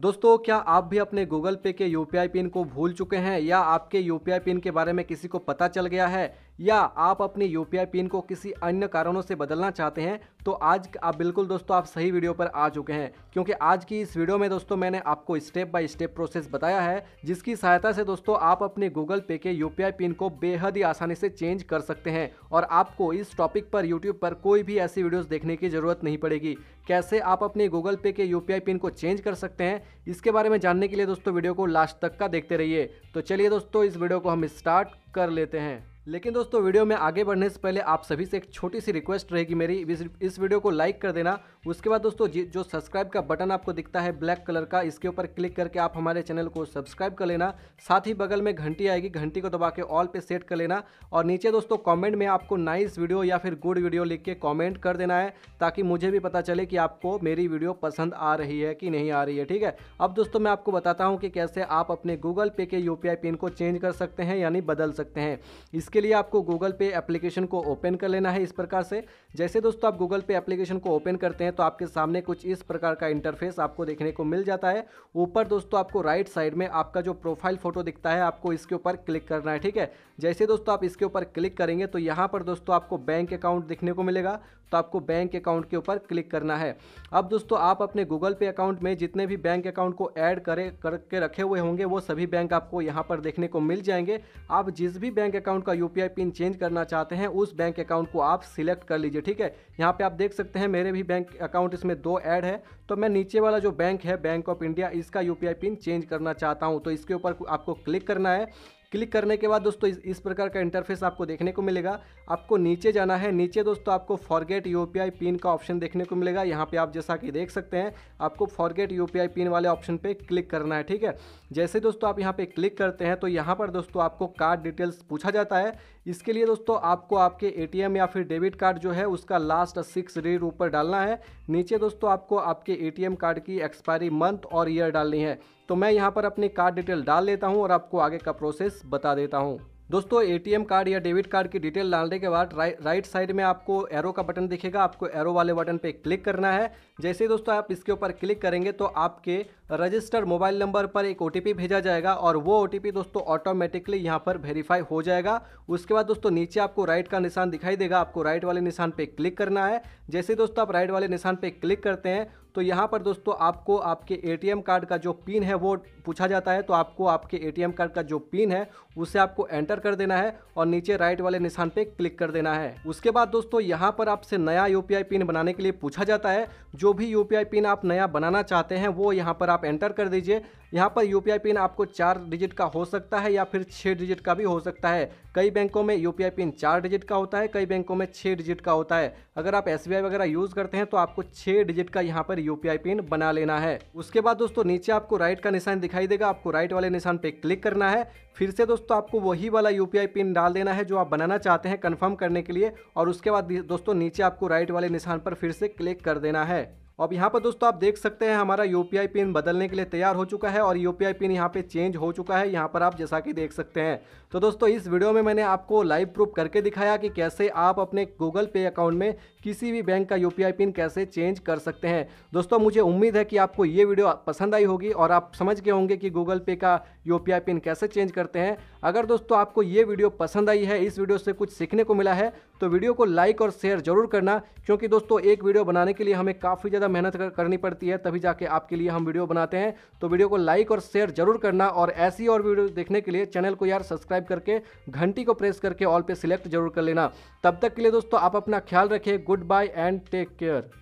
दोस्तों क्या आप भी अपने गूगल पे के यू पिन को भूल चुके हैं या आपके यू पिन के बारे में किसी को पता चल गया है या आप अपने यू पिन को किसी अन्य कारणों से बदलना चाहते हैं तो आज आप बिल्कुल दोस्तों आप सही वीडियो पर आ चुके हैं क्योंकि आज की इस वीडियो में दोस्तों मैंने आपको स्टेप बाय स्टेप प्रोसेस बताया है जिसकी सहायता से दोस्तों आप अपने गूगल पे के यू पिन को बेहद ही आसानी से चेंज कर सकते हैं और आपको इस टॉपिक पर यूट्यूब पर कोई भी ऐसी वीडियोज़ देखने की ज़रूरत नहीं पड़ेगी कैसे आप अपने गूगल पे के यू पिन को चेंज कर सकते हैं इसके बारे में जानने के लिए दोस्तों वीडियो को लास्ट तक का देखते रहिए तो चलिए दोस्तों इस वीडियो को हम स्टार्ट कर लेते हैं लेकिन दोस्तों वीडियो में आगे बढ़ने से पहले आप सभी से एक छोटी सी रिक्वेस्ट रहेगी मेरी इस वीडियो को लाइक कर देना उसके बाद दोस्तों जो सब्सक्राइब का बटन आपको दिखता है ब्लैक कलर का इसके ऊपर क्लिक करके आप हमारे चैनल को सब्सक्राइब कर लेना साथ ही बगल में घंटी आएगी घंटी को दबा के ऑल पे सेट कर लेना और नीचे दोस्तों कॉमेंट में आपको नाइस वीडियो या फिर गुड वीडियो लिख के कॉमेंट कर देना है ताकि मुझे भी पता चले कि आपको मेरी वीडियो पसंद आ रही है कि नहीं आ रही है ठीक है अब दोस्तों मैं आपको बताता हूँ कि कैसे आप अपने गूगल पे के यू पिन को चेंज कर सकते हैं यानी बदल सकते हैं इसके इसके लिए आपको गूगल पे एप्लीकेशन को ओपन कर लेना है इस प्रकार से जैसे दोस्तों आप गूगल पे एप्लीकेशन को ओपन करते हैं तो आपके सामने कुछ इस प्रकार का इंटरफेस आपको देखने को मिल जाता है ऊपर दोस्तों आपको राइट साइड में आपका जो प्रोफाइल फोटो दिखता है आपको इसके ऊपर क्लिक करना है ठीक है जैसे दोस्तों आप इसके ऊपर क्लिक करेंगे तो यहाँ पर दोस्तों आपको बैंक अकाउंट दिखने को मिलेगा तो आपको बैंक अकाउंट के ऊपर क्लिक करना है अब दोस्तों आप अपने गूगल पे अकाउंट में जितने भी बैंक अकाउंट को ऐड करे करके रखे हुए होंगे वो सभी बैंक आपको यहाँ पर देखने को मिल जाएंगे आप जिस भी बैंक अकाउंट का यू पिन चेंज करना चाहते हैं उस बैंक अकाउंट को आप सिलेक्ट कर लीजिए ठीक है यहाँ पर आप देख सकते हैं मेरे भी बैंक अकाउंट इसमें दो ऐड है तो मैं नीचे वाला जो बैंक है बैंक ऑफ इंडिया इसका यू पिन चेंज करना चाहता हूँ तो इसके ऊपर आपको क्लिक करना है क्लिक करने के बाद दोस्तों इस, इस प्रकार का इंटरफेस आपको देखने को मिलेगा आपको नीचे जाना है नीचे दोस्तों आपको फॉरगेट यू पिन का ऑप्शन देखने को मिलेगा यहाँ पे आप जैसा कि देख सकते हैं आपको फॉरगेट यू पिन वाले ऑप्शन पे क्लिक करना है ठीक है जैसे दोस्तों आप यहाँ पे क्लिक करते हैं तो यहाँ पर दोस्तों आपको कार्ड डिटेल्स पूछा जाता है इसके लिए दोस्तों आपको आपके ए या फिर डेबिट कार्ड जो है उसका लास्ट सिक्स रीड ऊपर डालना है नीचे दोस्तों आपको आपके ए कार्ड की एक्सपायरी मंथ और ईयर डालनी है तो मैं यहाँ पर अपनी कार्ड डिटेल डाल लेता हूँ और आपको आगे का प्रोसेस एड्रेस बता देता हूँ दोस्तों एटीएम कार्ड या डेबिट कार्ड की डिटेल डालने के बाद रा, राइट साइड में आपको एरो का बटन दिखेगा आपको एरो वाले बटन पे क्लिक करना है जैसे ही दोस्तों आप इसके ऊपर क्लिक करेंगे तो आपके रजिस्टर्ड मोबाइल नंबर पर एक ओ भेजा जाएगा और वो ओ दोस्तों ऑटोमेटिकली यहां पर वेरीफाई हो जाएगा उसके बाद दोस्तों नीचे आपको राइट का निशान दिखाई देगा आपको राइट वाले निशान पर क्लिक करना है जैसे दोस्तों आप राइट वाले निशान पर क्लिक करते हैं तो यहाँ पर दोस्तों आपको आपके ए कार्ड का जो पिन है वो पूछा जाता है तो आपको आपके ए कार्ड का जो पिन है उसे आपको एंटर कर देना है और नीचे राइट वाले निशान पे क्लिक कर देना है उसके बाद दोस्तों यहाँ पर आपसे नया यू पिन बनाने के लिए पूछा जाता है जो भी यू पिन आप नया बनाना चाहते हैं वो यहाँ पर आप एंटर कर दीजिए यहाँ पर यू पिन आपको चार डिजिट का हो सकता है या फिर छः डिजिट का भी हो सकता है कई बैंकों में यू पिन चार डिजिट का होता है कई बैंकों में छः डिजिट का होता है अगर आप एस वगैरह यूज़ करते हैं तो आपको छः डिजिट का यहाँ पर यूपीआई पिन बना लेना है उसके बाद दोस्तों नीचे आपको राइट का निशान दिखाई देगा आपको राइट वाले निशान पे क्लिक करना है फिर से दोस्तों आपको वही वाला यूपीआई पिन डाल देना है जो आप बनाना चाहते हैं कन्फर्म करने के लिए और उसके बाद दोस्तों नीचे आपको राइट वाले निशान पर फिर से क्लिक कर देना है अब यहाँ पर दोस्तों आप देख सकते हैं हमारा यू पिन बदलने के लिए तैयार हो चुका है और यू पिन यहाँ पे चेंज हो चुका है यहाँ पर आप जैसा कि देख सकते हैं तो दोस्तों इस वीडियो में मैंने आपको लाइव प्रूफ करके दिखाया कि कैसे आप अपने गूगल पे अकाउंट में किसी भी बैंक का यू पिन कैसे चेंज कर सकते हैं दोस्तों मुझे उम्मीद है कि आपको ये वीडियो पसंद आई होगी और आप समझ गए होंगे कि गूगल पे का यू पिन कैसे चेंज करते हैं अगर दोस्तों आपको ये वीडियो पसंद आई है इस वीडियो से कुछ सीखने को मिला है तो वीडियो को लाइक और शेयर जरूर करना क्योंकि दोस्तों एक वीडियो बनाने के लिए हमें काफ़ी ज़्यादा मेहनत करनी पड़ती है तभी जाके आपके लिए हम वीडियो बनाते हैं तो वीडियो को लाइक और शेयर जरूर करना और ऐसी और वीडियो देखने के लिए चैनल को यार सब्सक्राइब करके घंटी को प्रेस करके ऑल पे सिलेक्ट जरूर कर लेना तब तक के लिए दोस्तों आप अपना ख्याल रखें goodbye and take care